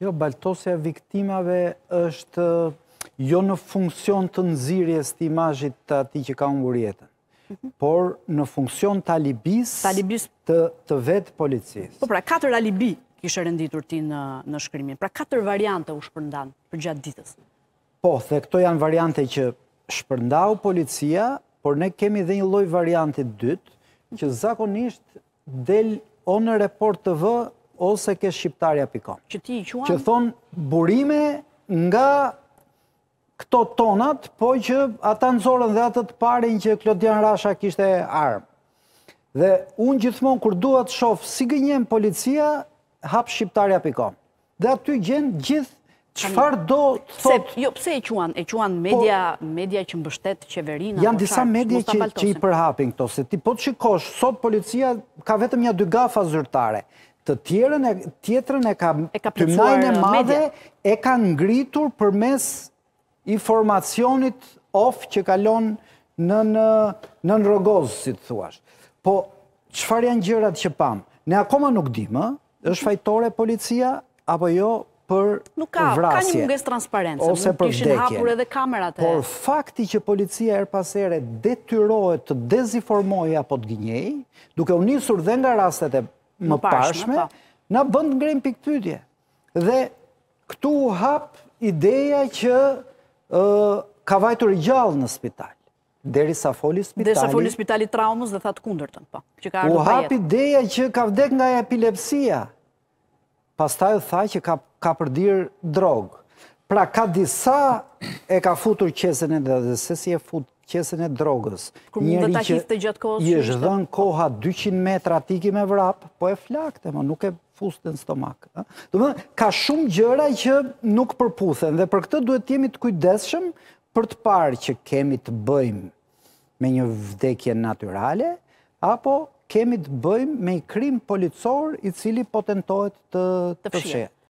Jo, baltosja viktimave është jo në funksion të nëzirjes të imajit të ati që ka unë vërjetën mhm. por në funksion talibis të vetë policisë. Po pra, katër alibi kishë rënditur ti në shkrymin. Pra, katër variante u shpërndan për gjatë ditës. Po, dhe këto janë variante që shpërndau policia, por ne kemi dhe një loj variante dytë, që zakonisht del o në report të vë ose ke shqiptarja.com. Që ti i quan? Që thonë burime nga këto tonat, po që ata nëzorën dhe atët parin që Klodian Rasha kishte armë. Dhe unë gjithmonë kur duat shofë si gënjen policia, hapë shqiptarja.com. Dhe aty gjenë gjithë qëfar do të thotë... Jo, pse e quan? E quan media po, që mbështet qeverinë? Janë disa media që i përhapin këto, se ti po të shikosh, sot policia ka vetëm një dy gafa zyrtare, të tjerën e tjetërën e ka, ka të majnë e madhe, e ka ngritur për mes informacionit of që kalon në në, në, në rogozë, si të thuash. Po, qëfar janë gjërat që pam? Ne akoma nuk dimë, është fajtore policia, apo jo, për nuk ka, Ka një munges transparentës, ose për Hapur edhe kamerat e. Por fakti që policia e rëpasere detyrohet të dezinformojë apo të gjinjej, duke u nisur dhe nga rastet e më pashme, na bënd ngrem pikpytje. Dhe këtu hap ideja që ka vajtur gjallë në spital. Deri sa foli spitali... Deri sa foli spitali traumës dhe tha të kundër të në po, pa. U hapi ideja që ka vdek nga epilepsia. Pas ta tha që ka përdirë drogë. Pra ka disa e ka futur qesën e dhe dhe se si e futë qesën e drogës. Kërë mund të të gjatë kohës I është dhe në koha 200 metra tiki me vrapë, po e flakte, më nuk e pustin stomak. Dëmë, ka shumë gjëra që nuk përputhen, dhe për këtë duhet të jemi të kujdeshëm për të parë që kemi të bëjmë me një vdekje naturale, apo kemi të bëjmë me i krim policor i cili potentohet të përshet.